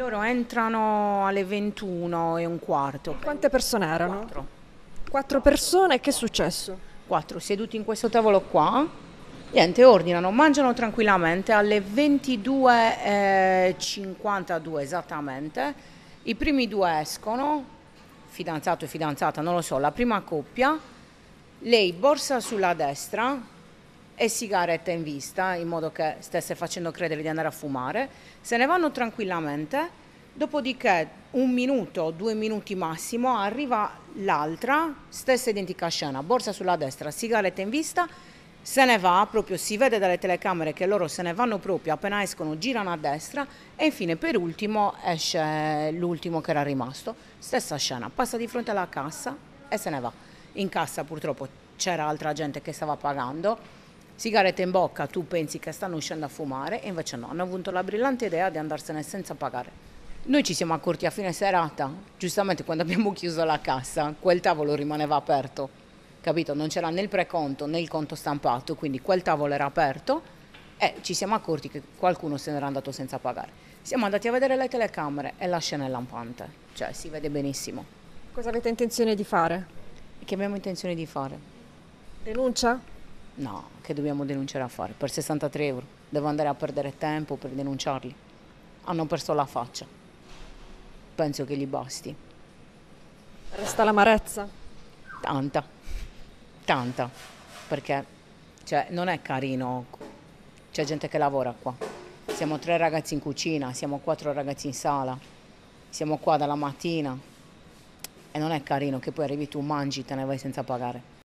Loro entrano alle 21 e un quarto. Quante persone erano? Quattro. Quattro persone, che è successo? Quattro, seduti in questo tavolo qua. Niente, ordinano, mangiano tranquillamente alle 22.52 eh, esattamente. I primi due escono, fidanzato e fidanzata, non lo so, la prima coppia. Lei borsa sulla destra, e sigaretta in vista, in modo che stesse facendo credere di andare a fumare, se ne vanno tranquillamente, dopodiché un minuto, due minuti massimo, arriva l'altra, stessa identica scena, borsa sulla destra, sigaretta in vista, se ne va proprio, si vede dalle telecamere che loro se ne vanno proprio, appena escono girano a destra e infine per ultimo esce l'ultimo che era rimasto, stessa scena, passa di fronte alla cassa e se ne va. In cassa purtroppo c'era altra gente che stava pagando sigaretta in bocca, tu pensi che stanno uscendo a fumare e invece no, hanno avuto la brillante idea di andarsene senza pagare. Noi ci siamo accorti a fine serata, giustamente quando abbiamo chiuso la cassa, quel tavolo rimaneva aperto, capito? Non c'era né il preconto né il conto stampato, quindi quel tavolo era aperto e ci siamo accorti che qualcuno se n'era andato senza pagare. Siamo andati a vedere le telecamere e la scena è lampante, cioè si vede benissimo. Cosa avete intenzione di fare? Che abbiamo intenzione di fare? Denuncia? No, che dobbiamo denunciare a fare? Per 63 euro devo andare a perdere tempo per denunciarli. Hanno perso la faccia. Penso che gli basti. Resta l'amarezza? Tanta, tanta, perché cioè, non è carino. C'è gente che lavora qua. Siamo tre ragazzi in cucina, siamo quattro ragazzi in sala, siamo qua dalla mattina e non è carino che poi arrivi tu, mangi, te ne vai senza pagare.